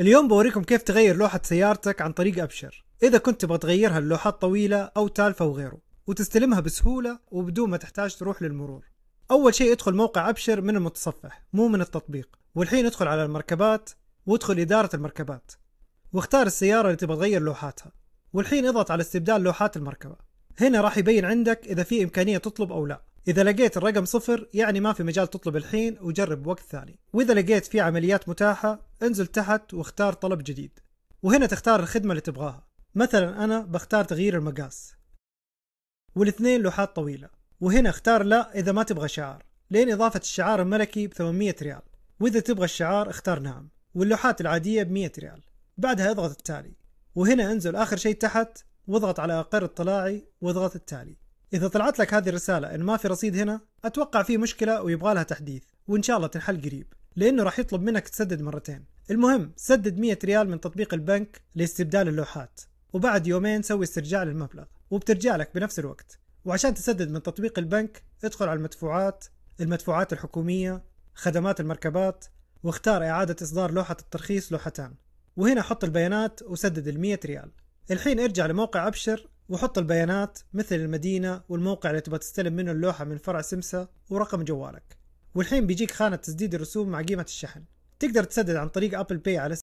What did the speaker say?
اليوم بوريكم كيف تغير لوحة سيارتك عن طريق أبشر إذا كنت تبغى تغيرها للوحات طويلة أو تالفة وغيره وتستلمها بسهولة وبدون ما تحتاج تروح للمرور أول شيء ادخل موقع أبشر من المتصفح مو من التطبيق والحين ادخل على المركبات وادخل إدارة المركبات واختار السيارة اللي تبغى تغير لوحاتها والحين اضغط على استبدال لوحات المركبة هنا راح يبين عندك إذا في إمكانية تطلب أو لا إذا لقيت الرقم صفر يعني ما في مجال تطلب الحين وجرب وقت ثاني وإذا لقيت في عمليات متاحة انزل تحت واختار طلب جديد وهنا تختار الخدمة اللي تبغاها مثلا أنا بختار تغيير المقاس والاثنين لوحات طويلة وهنا اختار لا إذا ما تبغى شعار لين إضافة الشعار الملكي ب 800 ريال وإذا تبغى الشعار اختار نعم واللوحات العادية ب 100 ريال بعدها اضغط التالي وهنا انزل آخر شيء تحت واضغط على أقر الطلاعي واضغط التالي إذا طلعت لك هذه الرسالة إن ما في رصيد هنا أتوقع في مشكلة ويبغى لها تحديث وإن شاء الله تنحل قريب لأنه راح يطلب منك تسدد مرتين المهم سدد 100 ريال من تطبيق البنك لاستبدال اللوحات وبعد يومين سوي استرجاع للمبلغ وبترجع لك بنفس الوقت وعشان تسدد من تطبيق البنك ادخل على المدفوعات المدفوعات الحكومية خدمات المركبات واختار إعادة إصدار لوحة الترخيص لوحتان وهنا حط البيانات وسدد ال 100 ريال الحين ارجع لموقع أبشر وحط البيانات مثل المدينة والموقع اللي تبغى تستلم منه اللوحة من فرع سمسا ورقم جوالك والحين بيجيك خانة تسديد الرسوم مع قيمة الشحن تقدر تسدد عن طريق ابل باي على